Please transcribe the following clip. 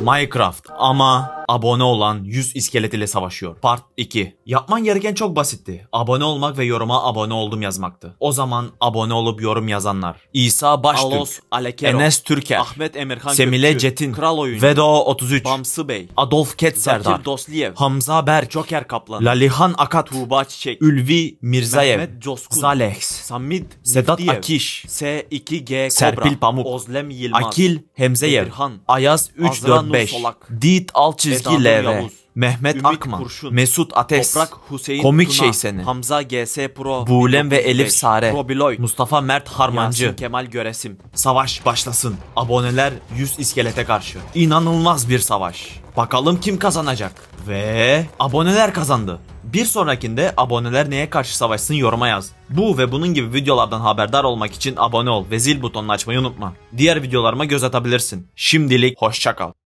Minecraft ama abone olan 100 iskelet ile savaşıyor. Part 2. Yapman gereken çok basitti. Abone olmak ve yoruma abone oldum yazmaktı. O zaman abone olup yorum yazanlar. İsa Baştürk, Alos Alekero, Enes Türker, Ahmet Emirhan Semile Gökçü, Cetin, Kral Oyuncu, Vedo 33, Bamsı Bey, Adolf Ket Serdar, Dosliyev, Hamza Berk, Joker Kaplan, Lalihan Akat, Tuğba Çiçek, Ülvi Mirzayev, Mehmet Coskun, Zalex, Samid, Sedat Miftiyev, Akiş, S2G Kobra, Serpil Pamuk, Ozlem Yılmaz, Akil Hemzeyev, Edirhan, Ayaz 345, Dit Alçiz. Ezgi LV, Mehmet Ümit Akman, Kurşun, Mesut Ates, Toprak Hüseyin Komik Tuna, Şeyseni, Hamza GS Pro, Bulem ve Elif Sare, Probiloy, Mustafa Mert Harmancı, Yasin Kemal Göresim. Savaş başlasın. Aboneler 100 iskelete karşı. İnanılmaz bir savaş. Bakalım kim kazanacak? Ve aboneler kazandı. Bir sonrakinde aboneler neye karşı savaşsın yoruma yaz. Bu ve bunun gibi videolardan haberdar olmak için abone ol ve zil butonunu açmayı unutma. Diğer videolarıma göz atabilirsin. Şimdilik hoşçakal.